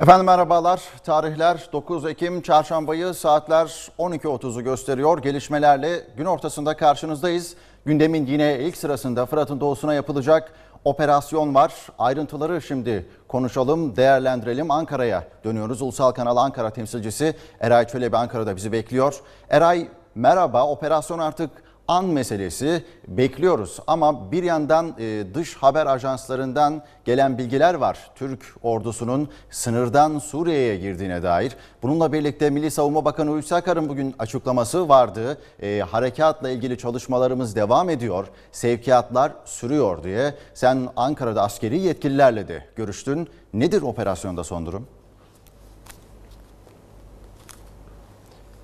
Efendim merhabalar. Tarihler 9 Ekim çarşambayı saatler 12.30'u gösteriyor. Gelişmelerle gün ortasında karşınızdayız. Gündemin yine ilk sırasında Fırat'ın doğusuna yapılacak operasyon var. Ayrıntıları şimdi konuşalım, değerlendirelim. Ankara'ya dönüyoruz. Ulusal Kanal Ankara temsilcisi Eray Çölebi Ankara'da bizi bekliyor. Eray merhaba. Operasyon artık an meselesi bekliyoruz. Ama bir yandan e, dış haber ajanslarından gelen bilgiler var. Türk ordusunun sınırdan Suriye'ye girdiğine dair. Bununla birlikte Milli Savunma Bakanı Hulusi Akar'ın bugün açıklaması vardı. E, harekatla ilgili çalışmalarımız devam ediyor. Sevkiyatlar sürüyor diye. Sen Ankara'da askeri yetkililerle de görüştün. Nedir operasyonda son durum?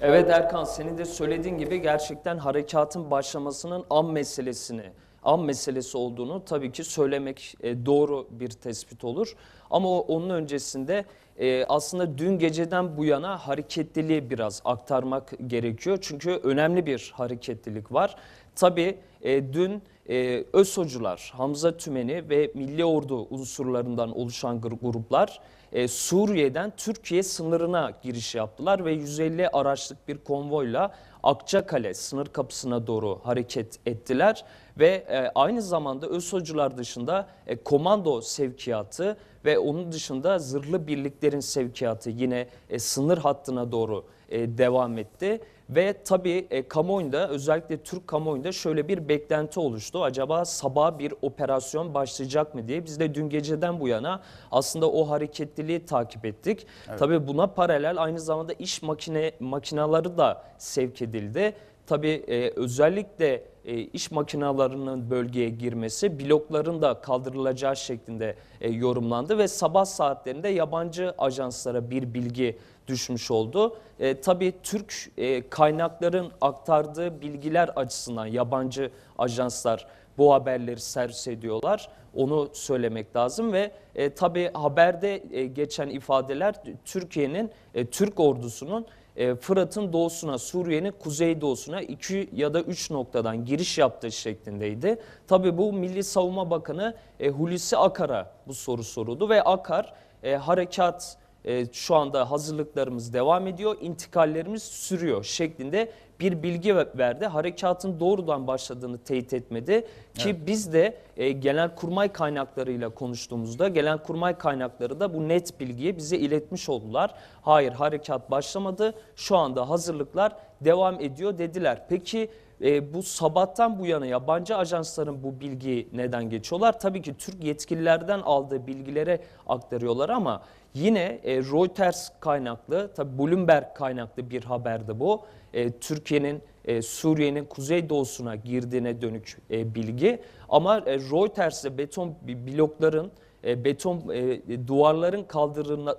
Evet Erkan senin de söylediğin gibi gerçekten harekatın başlamasının an meselesini, an meselesi olduğunu tabii ki söylemek e, doğru bir tespit olur. Ama onun öncesinde e, aslında dün geceden bu yana hareketliliği biraz aktarmak gerekiyor. Çünkü önemli bir hareketlilik var. Tabii e, dün e, ee, ÖSO'cular, Hamza Tümeni ve Milli Ordu unsurlarından oluşan gruplar e, Suriye'den Türkiye sınırına giriş yaptılar ve 150 araçlık bir konvoyla Akçakale sınır kapısına doğru hareket ettiler ve e, aynı zamanda ÖSO'cular dışında e, komando sevkiyatı ve onun dışında zırhlı birliklerin sevkiyatı yine e, sınır hattına doğru e, devam etti. Ve tabii e, kamuoyunda özellikle Türk kamuoyunda şöyle bir beklenti oluştu. Acaba sabah bir operasyon başlayacak mı diye biz de dün geceden bu yana aslında o hareketliliği takip ettik. Evet. Tabii buna paralel aynı zamanda iş makine makinaları da sevk edildi. Tabii e, özellikle e, iş makinalarının bölgeye girmesi, blokların da kaldırılacağı şeklinde e, yorumlandı ve sabah saatlerinde yabancı ajanslara bir bilgi düşmüş oldu. E, tabii Türk e, kaynakların aktardığı bilgiler açısından yabancı ajanslar bu haberleri servis ediyorlar. Onu söylemek lazım ve e, tabii haberde e, geçen ifadeler Türkiye'nin, e, Türk ordusunun e, Fırat'ın doğusuna, Suriye'nin kuzey doğusuna iki ya da üç noktadan giriş yaptığı şeklindeydi. Tabii bu Milli Savunma Bakanı e, Hulusi Akar'a bu soru soruldu ve Akar e, harekat e, şu anda hazırlıklarımız devam ediyor, intikallerimiz sürüyor şeklinde bir bilgi verdi. Harekatın doğrudan başladığını teyit etmedi ki evet. biz de gelen genel kurmay kaynaklarıyla konuştuğumuzda gelen kurmay kaynakları da bu net bilgiyi bize iletmiş oldular. Hayır harekat başlamadı. Şu anda hazırlıklar devam ediyor dediler. Peki e, bu sabahtan bu yana yabancı ajansların bu bilgi neden geçiyorlar? Tabii ki Türk yetkililerden aldığı bilgilere aktarıyorlar ama yine e, Reuters kaynaklı, tabii Bloomberg kaynaklı bir haberde bu. E, Türkiye'nin e, Suriye'nin kuzeydoğusuna girdiğine dönük e, bilgi. Ama e, Reuters'te beton blokların e, beton e, duvarların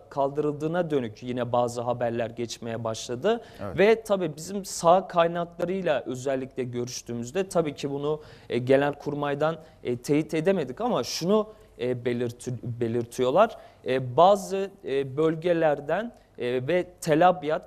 kaldırıldığına dönük yine bazı haberler geçmeye başladı. Evet. Ve tabii bizim sağ kaynaklarıyla özellikle görüştüğümüzde tabii ki bunu e, gelen kurmaydan e, teyit edemedik ama şunu belirtiyorlar. bazı bölgelerden e, ve Tel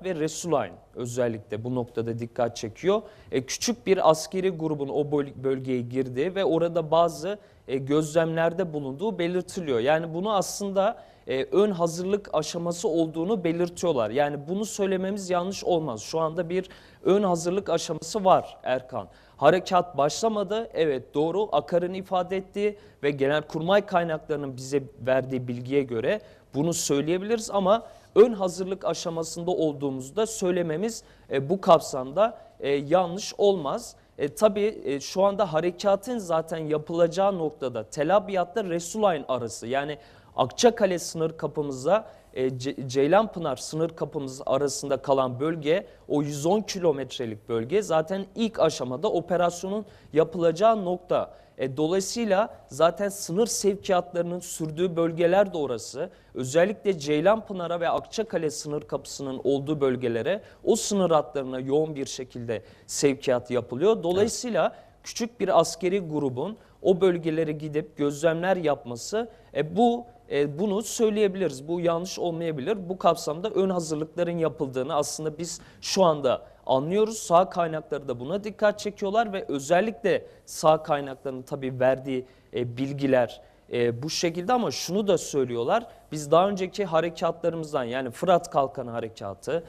ve Resulayn özellikle bu noktada dikkat çekiyor. E, küçük bir askeri grubun o bölgeye girdiği ve orada bazı e, gözlemlerde bulunduğu belirtiliyor. Yani bunu aslında e, ön hazırlık aşaması olduğunu belirtiyorlar. Yani bunu söylememiz yanlış olmaz. Şu anda bir ön hazırlık aşaması var Erkan. Harekat başlamadı. Evet doğru Akar'ın ifade ettiği ve genelkurmay kaynaklarının bize verdiği bilgiye göre bunu söyleyebiliriz ama ön hazırlık aşamasında olduğumuzda söylememiz e, bu kapsamda e, yanlış olmaz. E, tabii e, şu anda harekatın zaten yapılacağı noktada Tel Abyad'da Resulayn arası yani Akçakale sınır kapımıza e, Ceylanpınar sınır kapımız arasında kalan bölge o 110 kilometrelik bölge zaten ilk aşamada operasyonun yapılacağı nokta. E, dolayısıyla zaten sınır sevkiyatlarının sürdüğü bölgeler de orası. Özellikle Ceylanpınar'a ve Akçakale sınır kapısının olduğu bölgelere o sınır hatlarına yoğun bir şekilde sevkiyat yapılıyor. Dolayısıyla evet. küçük bir askeri grubun o bölgelere gidip gözlemler yapması e, bu e, bunu söyleyebiliriz. Bu yanlış olmayabilir. Bu kapsamda ön hazırlıkların yapıldığını aslında biz şu anda anlıyoruz. Sağ kaynakları da buna dikkat çekiyorlar ve özellikle sağ kaynaklarının tabii verdiği e, bilgiler e, bu şekilde ama şunu da söylüyorlar. Biz daha önceki harekatlarımızdan yani Fırat Kalkanı Harekatı,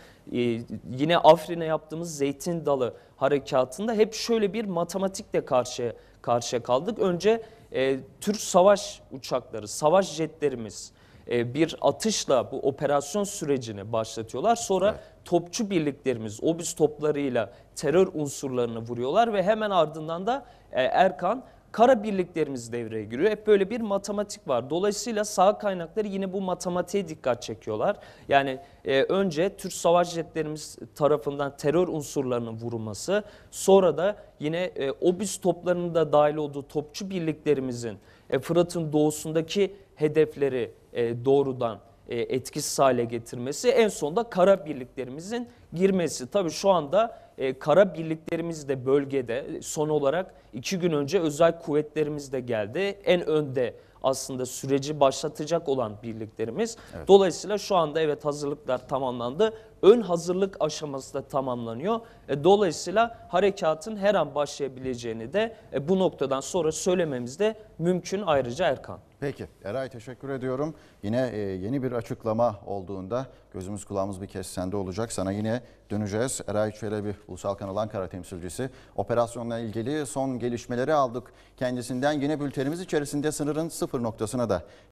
yine Afrin'e yaptığımız Zeytin Dalı Harekatı'nda hep şöyle bir matematikle karşı karşıya kaldık. Önce e, Türk savaş uçakları, savaş jetlerimiz e, bir atışla bu operasyon sürecini başlatıyorlar. Sonra evet. topçu birliklerimiz obüs toplarıyla terör unsurlarını vuruyorlar ve hemen ardından da e, Erkan kara birliklerimiz devreye giriyor. Hep böyle bir matematik var. Dolayısıyla sağ kaynakları yine bu matematiğe dikkat çekiyorlar. Yani e, önce Türk savaş jetlerimiz tarafından terör unsurlarının vurulması, sonra da yine e, OBÜS toplarının da dahil olduğu topçu birliklerimizin e, Fırat'ın doğusundaki hedefleri e, doğrudan e, etkisiz hale getirmesi, en sonunda kara birliklerimizin girmesi. Tabii şu anda e, kara birliklerimiz de bölgede e, son olarak iki gün önce özel kuvvetlerimiz de geldi. En önde aslında süreci başlatacak olan birliklerimiz. Evet. Dolayısıyla şu anda evet hazırlıklar tamamlandı ön hazırlık aşaması da tamamlanıyor. E, dolayısıyla harekatın her an başlayabileceğini de e, bu noktadan sonra söylememiz de mümkün ayrıca Erkan. Peki Eray teşekkür ediyorum. Yine e, yeni bir açıklama olduğunda gözümüz kulağımız bir kez sende olacak. Sana yine döneceğiz. Eray Çelebi Ulusal Kanal Ankara temsilcisi. Operasyonla ilgili son gelişmeleri aldık kendisinden. Yine bültenimiz içerisinde sınırın sıfır noktasına da